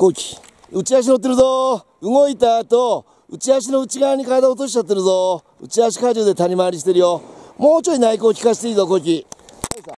後期。内足乗ってるぞ動いた後、内足の内側に体落としちゃってるぞ内足荷重で谷回りしてるよ。もうちょい内向を効かせていいぞ、後期。